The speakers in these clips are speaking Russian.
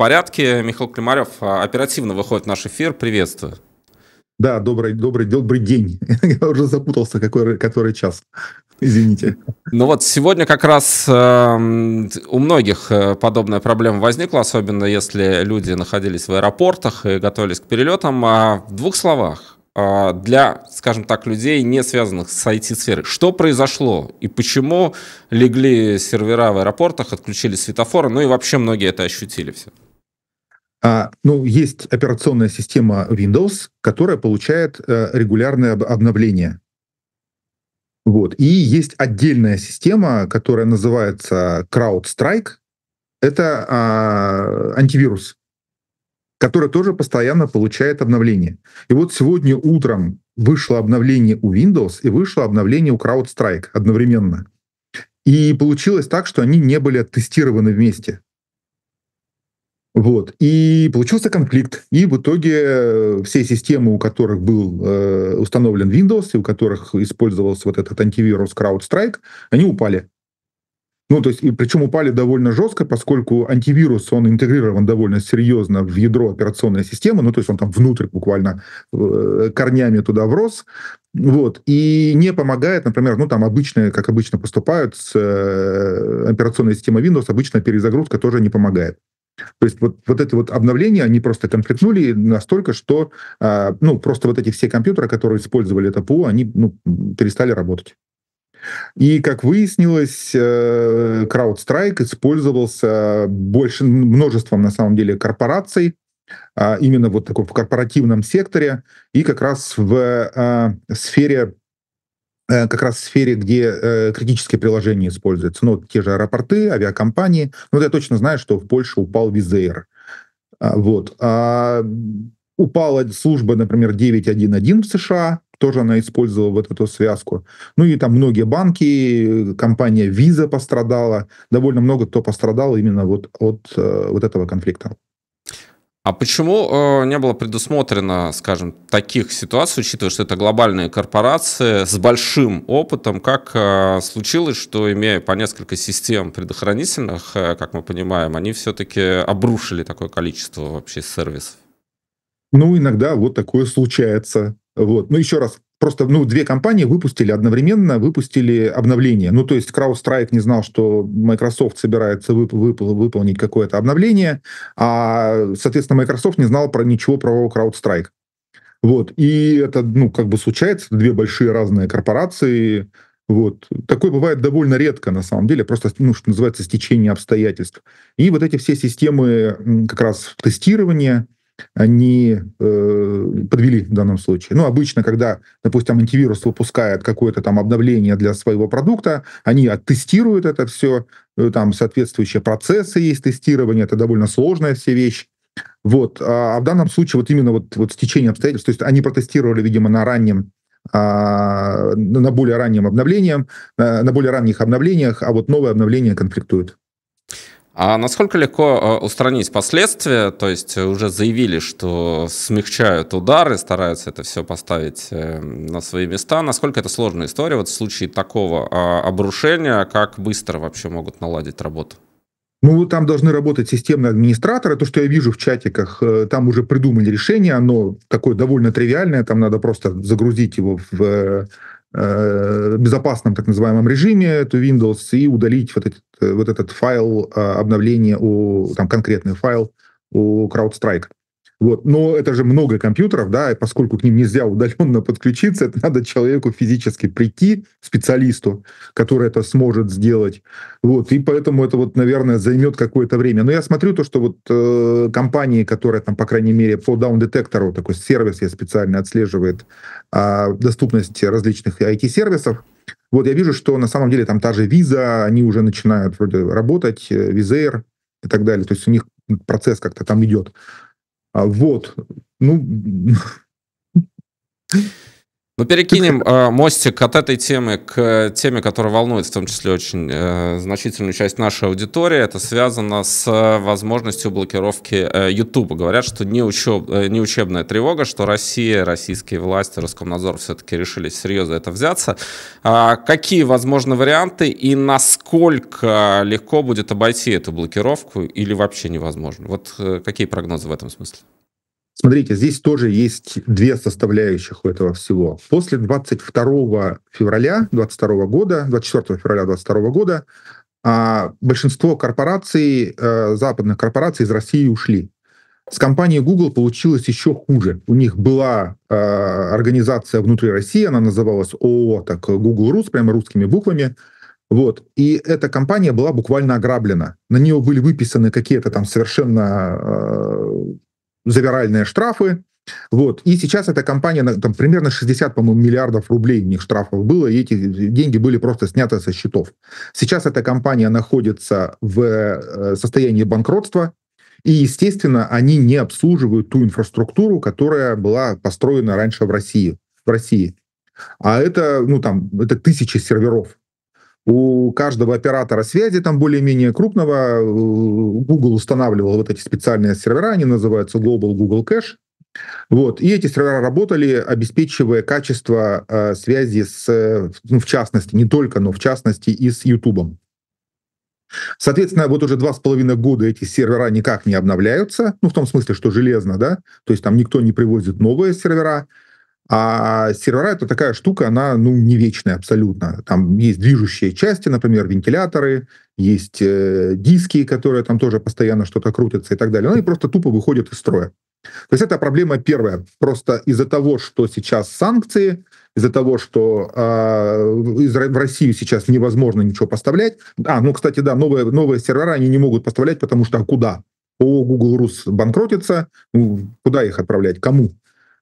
порядке. Михаил Климарев а, оперативно выходит в наш эфир. Приветствую. Да, добрый, добрый, добрый день. Я уже запутался, какой, который час. Извините. Ну вот сегодня как раз э, у многих э, подобная проблема возникла, особенно если люди находились в аэропортах и готовились к перелетам. А в двух словах, а, для, скажем так, людей, не связанных с IT-сферой, что произошло и почему легли сервера в аэропортах, отключили светофоры, ну и вообще многие это ощутили все. А, ну, есть операционная система Windows, которая получает э, регулярное обновление. Вот. И есть отдельная система, которая называется CrowdStrike. Это а, антивирус, который тоже постоянно получает обновление. И вот сегодня утром вышло обновление у Windows и вышло обновление у CrowdStrike одновременно. И получилось так, что они не были оттестированы вместе. Вот. И получился конфликт. И в итоге все системы, у которых был э, установлен Windows, и у которых использовался вот этот антивирус CrowdStrike, они упали. Ну, то есть, и причем упали довольно жестко, поскольку антивирус, он интегрирован довольно серьезно в ядро операционной системы, ну, то есть он там внутрь буквально э, корнями туда врос, вот, и не помогает, например, ну, там обычные, как обычно поступают с э, операционной системой Windows, обычная перезагрузка тоже не помогает. То есть вот, вот это вот обновление, они просто конфликтнули настолько, что э, ну, просто вот эти все компьютеры, которые использовали это ПУ, они ну, перестали работать. И, как выяснилось, э, CrowdStrike использовался больше множеством, на самом деле, корпораций, а, именно вот такой в корпоративном секторе и как раз в э, сфере Э, как раз в сфере, где э, критические приложения используются. Ну, те же аэропорты, авиакомпании. Ну, вот я точно знаю, что в Польше упал Визейр. А, вот. А, упала служба, например, 911 в США, тоже она использовала вот эту связку. Ну и там многие банки, компания Visa пострадала, довольно много кто пострадал именно вот от э, вот этого конфликта. А почему э, не было предусмотрено, скажем, таких ситуаций, учитывая, что это глобальные корпорации с большим опытом, как э, случилось, что, имея по несколько систем предохранительных, э, как мы понимаем, они все-таки обрушили такое количество вообще сервисов? Ну, иногда вот такое случается. Вот. Ну, еще раз, просто, ну, две компании выпустили одновременно, выпустили обновление. Ну, то есть CrowdStrike не знал, что Microsoft собирается вып- вып- выполнить какое-то обновление, а, соответственно, Microsoft не знал про ничего про CrowdStrike. Вот, и это, ну, как бы случается, две большие разные корпорации, вот. Такое бывает довольно редко, на самом деле, просто, ну, что называется, стечение обстоятельств. И вот эти все системы как раз тестирования, они э, подвели в данном случае. Ну, обычно, когда, допустим, антивирус выпускает какое-то там обновление для своего продукта, они оттестируют это все, э, там соответствующие процессы есть тестирование, это довольно сложная все вещь. Вот. А, а в данном случае вот именно вот, вот стечение обстоятельств, то есть они протестировали, видимо, на раннем а, на более раннем обновлении, э, на более ранних обновлениях, а вот новое обновление конфликтует. А насколько легко э, устранить последствия? То есть уже заявили, что смягчают удары, стараются это все поставить э, на свои места. Насколько это сложная история вот в случае такого а, обрушения? Как быстро вообще могут наладить работу? Ну, там должны работать системные администраторы. То, что я вижу в чатиках, э, там уже придумали решение, оно такое довольно тривиальное, там надо просто загрузить его в Э, безопасном так называемом режиме, эту Windows, и удалить вот этот, э, вот этот файл э, обновления, у, там конкретный файл у CrowdStrike. Вот. Но это же много компьютеров, да, и поскольку к ним нельзя удаленно подключиться, это надо человеку физически прийти, специалисту, который это сможет сделать. Вот. И поэтому это, вот, наверное, займет какое-то время. Но я смотрю то, что вот э, компании, которые там, по крайней мере, по Down Detector вот такой сервис я специально отслеживает э, доступность различных IT-сервисов, вот я вижу, что на самом деле там та же Visa они уже начинают вроде работать, визер э, и так далее. То есть у них процесс как-то там идет. А вот. Ну, Ну, перекинем э, э, мостик от этой темы к теме, которая волнует в том числе очень э, значительную часть нашей аудитории. Это связано с э, возможностью блокировки э, YouTube. Говорят, что не, учеб, э, не учебная тревога, что Россия, российские власти, Роскомнадзор все-таки решили серьезно это взяться. А какие возможны варианты и насколько легко будет обойти эту блокировку или вообще невозможно? Вот э, какие прогнозы в этом смысле? Смотрите, здесь тоже есть две составляющих у этого всего. После 22 февраля 22 года, 24 февраля 22 года а, большинство корпораций, э, западных корпораций из России ушли. С компанией Google получилось еще хуже. У них была э, организация внутри России, она называлась ООО, так Google Rus, прямо русскими буквами. Вот. И эта компания была буквально ограблена. На нее были выписаны какие-то там совершенно э, завиральные штрафы. Вот. И сейчас эта компания, там примерно 60, по-моему, миллиардов рублей у них штрафов было, и эти деньги были просто сняты со счетов. Сейчас эта компания находится в э, состоянии банкротства, и, естественно, они не обслуживают ту инфраструктуру, которая была построена раньше в России. В России. А это, ну, там, это тысячи серверов у каждого оператора связи, там более-менее крупного, э, Google устанавливал вот эти специальные сервера, они называются Global Google Cache. Вот. И эти сервера работали, обеспечивая качество э, связи с, э, ну, в частности, не только, но в частности и с YouTube. Соответственно, вот уже два с половиной года эти сервера никак не обновляются, ну, в том смысле, что железно, да, то есть там никто не привозит новые сервера, а сервера — это такая штука, она ну, не вечная абсолютно. Там есть движущие части, например, вентиляторы, есть э, диски, которые там тоже постоянно что-то крутятся и так далее. Ну, они просто тупо выходят из строя. То есть это проблема первая. Просто из-за того, что сейчас санкции, из-за того, что э, из, в Россию сейчас невозможно ничего поставлять. А, ну, кстати, да, новые, новые сервера они не могут поставлять, потому что а куда? О, Google Rus банкротится, ну, куда их отправлять, кому?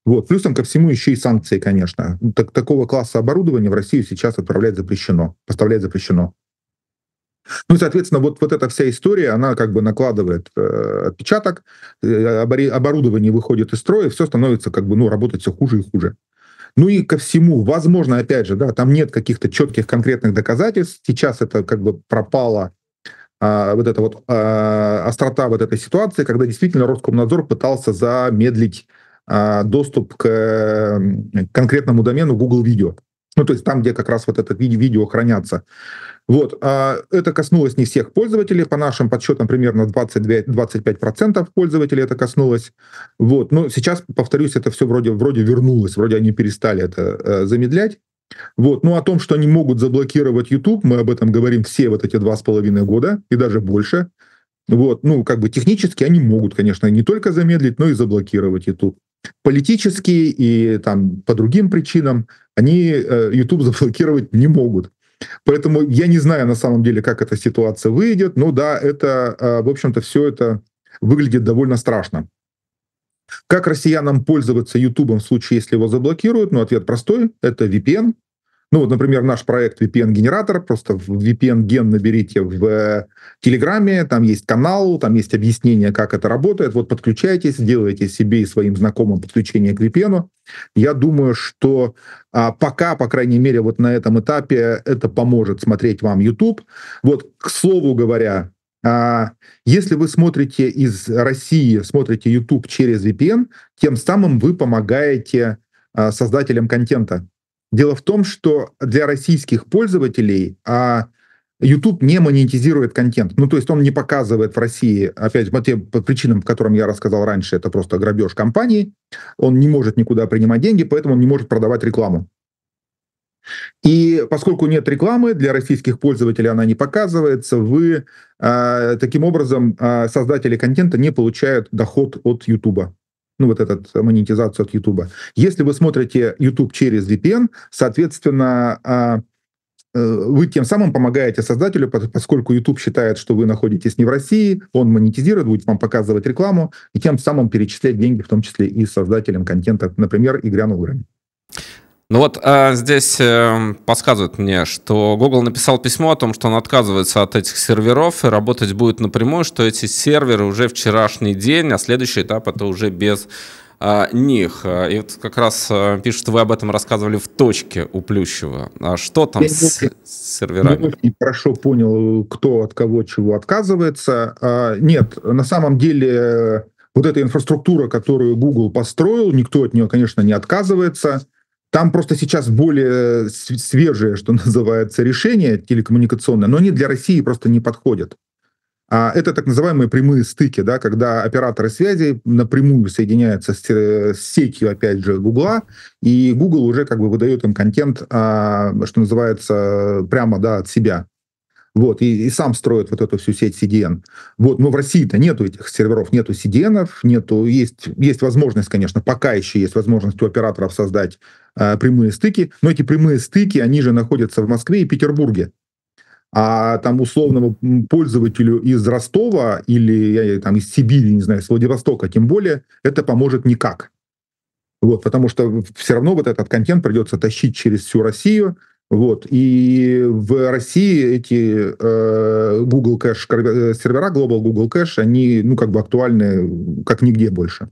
Вот. Плюсом ко всему еще и санкции, конечно. Ну, так, такого класса оборудования в Россию сейчас отправлять запрещено, поставлять запрещено. Ну и, соответственно, вот, вот эта вся история, она как бы накладывает э, отпечаток, э, оборудование выходит из строя, все становится как бы, ну, работать все хуже и хуже. Ну и ко всему, возможно, опять же, да, там нет каких-то четких конкретных доказательств, сейчас это как бы пропало а, вот эта вот а, острота вот этой ситуации, когда действительно Роскомнадзор пытался замедлить а, доступ к конкретному домену Google Video. Ну, то есть там, где как раз вот это видео хранятся. Вот. А, это коснулось не всех пользователей. По нашим подсчетам, примерно 20 25 пользователей это коснулось. Вот. Но сейчас, повторюсь, это все вроде, вроде вернулось, вроде они перестали это э, замедлять. Вот. Ну, о том, что они могут заблокировать YouTube, мы об этом говорим все вот эти два с половиной года и даже больше. Вот. Ну, как бы технически они могут, конечно, не только замедлить, но и заблокировать YouTube политические и там по другим причинам, они э, YouTube заблокировать не могут. Поэтому я не знаю на самом деле, как эта ситуация выйдет, но да, это, э, в общем-то, все это выглядит довольно страшно. Как россиянам пользоваться YouTube в случае, если его заблокируют? Ну, ответ простой — это VPN — ну вот, например, наш проект VPN-генератор, просто VPN-ген наберите в Телеграме, там есть канал, там есть объяснение, как это работает. Вот подключайтесь, делайте себе и своим знакомым подключение к VPN. Я думаю, что а, пока, по крайней мере, вот на этом этапе это поможет смотреть вам YouTube. Вот, к слову говоря, а, если вы смотрите из России, смотрите YouTube через VPN, тем самым вы помогаете а, создателям контента Дело в том, что для российских пользователей а, YouTube не монетизирует контент. Ну, то есть он не показывает в России, опять по, тем, по причинам, по которым я рассказал раньше, это просто грабеж компании, он не может никуда принимать деньги, поэтому он не может продавать рекламу. И поскольку нет рекламы, для российских пользователей она не показывается, вы э, таким образом э, создатели контента не получают доход от YouTube ну вот этот э, монетизацию от YouTube. Если вы смотрите YouTube через VPN, соответственно, а, э, вы тем самым помогаете создателю, поскольку YouTube считает, что вы находитесь не в России, он монетизирует, будет вам показывать рекламу и тем самым перечислять деньги, в том числе и создателям контента, например, Игоря Нуграни. Ну вот э, здесь э, эм, подсказывают мне, что Google написал письмо о том, что он отказывается от этих серверов и работать будет напрямую, что эти серверы уже вчерашний день, а следующий этап это уже без а, них. А, и вот как раз пишут, что вы об этом рассказывали в точке у Плющева. А что там я с, не, с серверами? Я хорошо понял, кто от кого чего отказывается. А, нет, на самом деле э, вот эта инфраструктура, которую Google построил, никто от нее, конечно, не отказывается. Там просто сейчас более э, свежее, что называется, решение телекоммуникационное, но они для России просто не подходят. А это так называемые прямые стыки, да, когда операторы связи напрямую соединяются с, э, с сетью, опять же, Гугла, и Google уже как бы выдает им контент, а, что называется, прямо да, от себя вот, и, и сам строит вот эту всю сеть CDN. Вот, но в России-то нету этих серверов, нету CDN, нету, есть, есть возможность, конечно, пока еще есть возможность у операторов создать э, прямые стыки, но эти прямые стыки, они же находятся в Москве и Петербурге. А там условному пользователю из Ростова или там, из Сибири, не знаю, из Владивостока, тем более, это поможет никак. Вот, потому что все равно вот этот контент придется тащить через всю Россию, вот. И в России эти э, Google Cache э, сервера, Global Google Cache, они ну, как бы актуальны как нигде больше.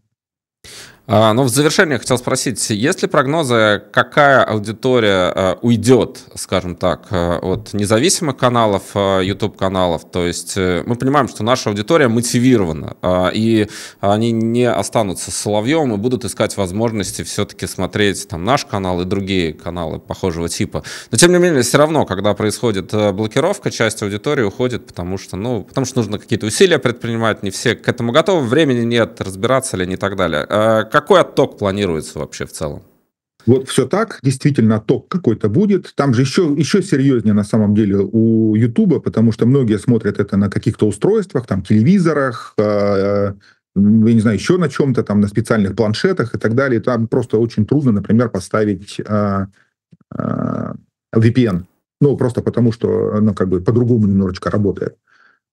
А, ну, в завершение я хотел спросить, есть ли прогнозы, какая аудитория а, уйдет, скажем так, а, от независимых каналов, YouTube-каналов? То есть э, мы понимаем, что наша аудитория мотивирована, и они не останутся с соловьем и будут искать возможности все-таки смотреть там наш канал и другие каналы похожего типа. Но, тем не менее, все равно, когда происходит э, блокировка, часть аудитории уходит, потому что, ну, потому что нужно какие-то усилия предпринимать, не все к этому готовы, времени нет разбираться ли не и так далее какой отток планируется вообще в целом? Вот все так, действительно, ток какой-то будет. Там же еще, еще серьезнее на самом деле у Ютуба, потому что многие смотрят это на каких-то устройствах, там, телевизорах, э, я не знаю, еще на чем-то, там, на специальных планшетах и так далее. Там просто очень трудно, например, поставить э, э, VPN. Ну, просто потому что, ну, как бы по-другому немножечко работает.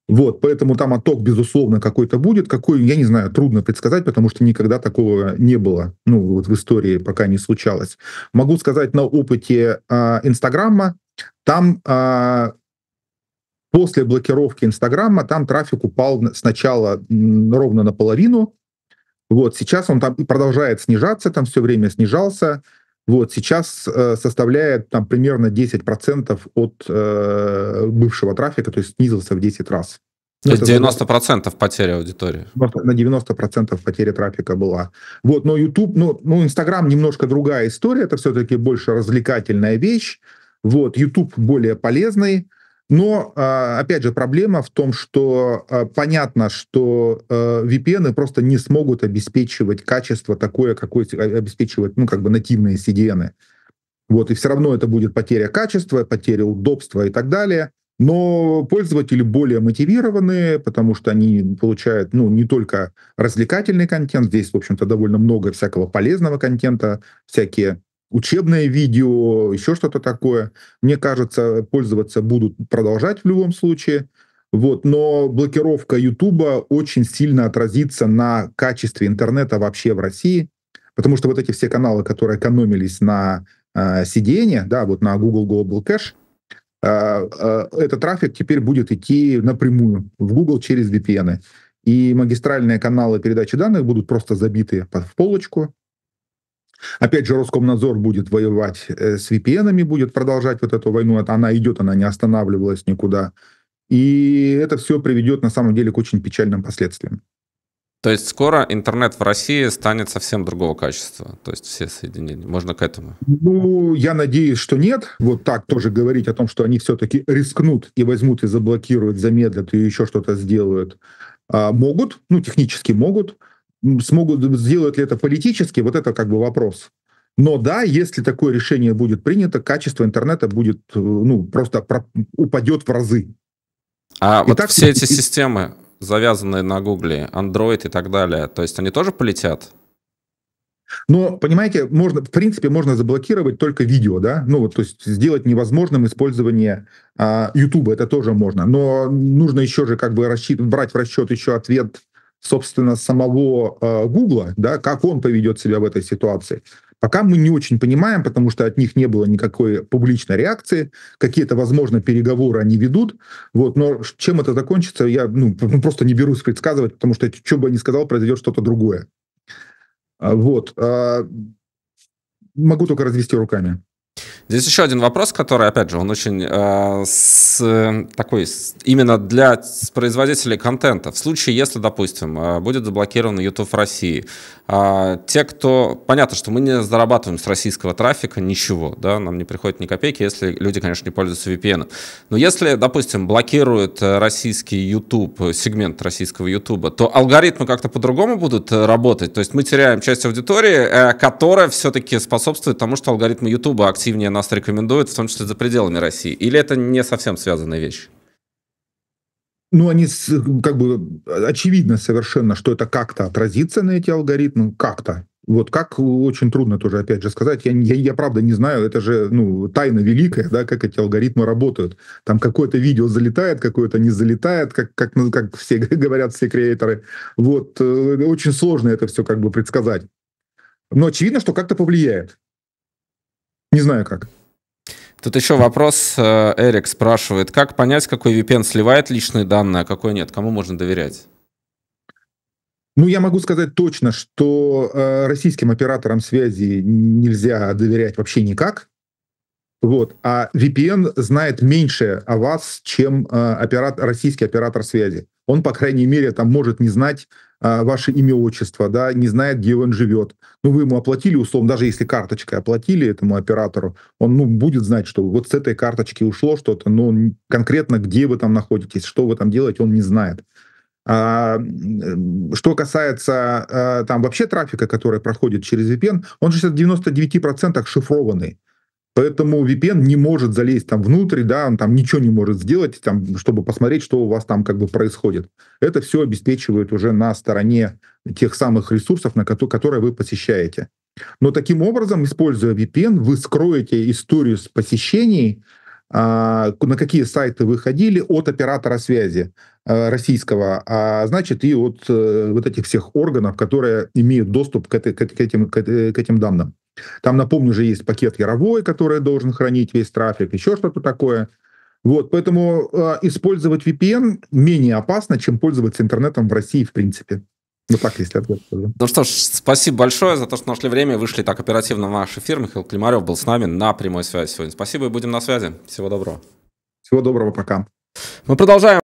Вот, поэтому там отток, безусловно, какой-то будет. Какой, я не знаю, трудно предсказать, потому что никогда такого не было. Ну, вот в истории пока не случалось. Могу сказать на опыте а, Инстаграма. Э, там э, после блокировки Инстаграма, там трафик упал сначала ровно наполовину. Вот, сейчас он там продолжает снижаться, там все время снижался. Вот сейчас э, составляет там примерно 10% от э, бывшего трафика, то есть снизился в 10 раз. То есть 90% потери аудитории. На 90% потери трафика была. Вот, но YouTube, ну, ну, Instagram немножко другая история, это все-таки больше развлекательная вещь. Вот, YouTube более полезный, но, а, опять же, проблема в том, что а, понятно, что а, VPN просто не смогут обеспечивать качество такое, какое обеспечивают, ну, как бы нативные CDN. Вот, и все равно это будет потеря качества, потеря удобства и так далее. Но пользователи более мотивированы, потому что они получают ну, не только развлекательный контент, здесь, в общем-то, довольно много всякого полезного контента, всякие учебное видео, еще что-то такое. Мне кажется, пользоваться будут продолжать в любом случае. Вот, но блокировка Ютуба очень сильно отразится на качестве интернета вообще в России, потому что вот эти все каналы, которые экономились на э, сиденье, да, вот на Google Global Cache, э, э, этот трафик теперь будет идти напрямую в Google через VPN. И магистральные каналы передачи данных будут просто забиты в полочку, Опять же, Роскомнадзор будет воевать э, с VPN, будет продолжать вот эту войну. Она идет, она не останавливалась никуда. И это все приведет на самом деле к очень печальным последствиям. То есть скоро интернет в России станет совсем другого качества, то есть все соединения. Можно к этому? Ну, я надеюсь, что нет. Вот так тоже говорить о том, что они все-таки рискнут и возьмут и заблокируют, замедлят и еще что-то сделают. А, могут, ну, технически могут смогут, сделают ли это политически, вот это как бы вопрос. Но да, если такое решение будет принято, качество интернета будет, э, ну, просто упадет в разы. А и вот так... все эти системы, завязанные на Гугле, Android и так далее, то есть они тоже полетят? Но, понимаете, можно, в принципе, можно заблокировать только видео, да, ну, вот, то есть сделать невозможным использование а, YouTube, это тоже можно, но нужно еще же как бы рассчит... брать в расчет еще ответ собственно, самого а, Гугла, да, как он поведет себя в этой ситуации. Пока мы не очень понимаем, потому что от них не было никакой публичной реакции. Какие-то, возможно, переговоры они ведут. Вот, но чем это закончится, я ну, ну, просто не берусь предсказывать, потому что что бы я ни сказал, произойдет что-то другое. А, вот. А, могу только развести руками. Здесь еще один вопрос, который, опять же, он очень э, с, такой, с, именно для производителей контента. В случае, если, допустим, э, будет заблокирован YouTube в России, э, те, кто... Понятно, что мы не зарабатываем с российского трафика ничего, да, нам не приходит ни копейки, если люди, конечно, не пользуются VPN. Но если, допустим, блокируют э, российский YouTube, э, сегмент российского YouTube, то алгоритмы как-то по-другому будут работать. То есть мы теряем часть аудитории, э, которая все-таки способствует тому, что алгоритмы YouTube активнее нас рекомендуют, в том числе за пределами России? Или это не совсем связанная вещь? Ну, они как бы очевидно совершенно, что это как-то отразится на эти алгоритмы, как-то. Вот как очень трудно тоже, опять же, сказать. Я, я, я правда не знаю, это же ну, тайна великая, да, как эти алгоритмы работают. Там какое-то видео залетает, какое-то не залетает, как, как, ну, как все говорят, все креаторы. Вот э, очень сложно это все как бы предсказать. Но очевидно, что как-то повлияет. Не знаю как. Тут еще вопрос э, Эрик спрашивает, как понять, какой VPN сливает личные данные, а какой нет? Кому можно доверять? Ну, я могу сказать точно, что э, российским операторам связи нельзя доверять вообще никак. Вот. А VPN знает меньше о вас, чем э, оператор, российский оператор связи. Он, по крайней мере, там может не знать а, ваше имя, отчество, да, не знает, где он живет. Ну, вы ему оплатили, условно, даже если карточкой оплатили этому оператору, он, ну, будет знать, что вот с этой карточки ушло что-то, но он, конкретно где вы там находитесь, что вы там делаете, он не знает. А, что касается а, там вообще трафика, который проходит через VPN, он же в 99% шифрованный. Поэтому VPN не может залезть там внутрь, да, он там ничего не может сделать, там, чтобы посмотреть, что у вас там как бы происходит. Это все обеспечивает уже на стороне тех самых ресурсов, на которые вы посещаете. Но таким образом, используя VPN, вы скроете историю с посещений, а, на какие сайты вы ходили от оператора связи э, российского, а значит и от э, вот этих всех органов, которые имеют доступ к, этой, к, этим, э, к этим данным. Там, напомню, уже есть пакет яровой, который должен хранить весь трафик, еще что-то такое. Вот, поэтому э, использовать VPN менее опасно, чем пользоваться интернетом в России, в принципе. Ну так, если ответ. Ну что ж, спасибо большое за то, что нашли время, вышли так оперативно в наш эфир. Михаил Климарев был с нами на прямой связи сегодня. Спасибо и будем на связи. Всего доброго. Всего доброго, пока. Мы продолжаем.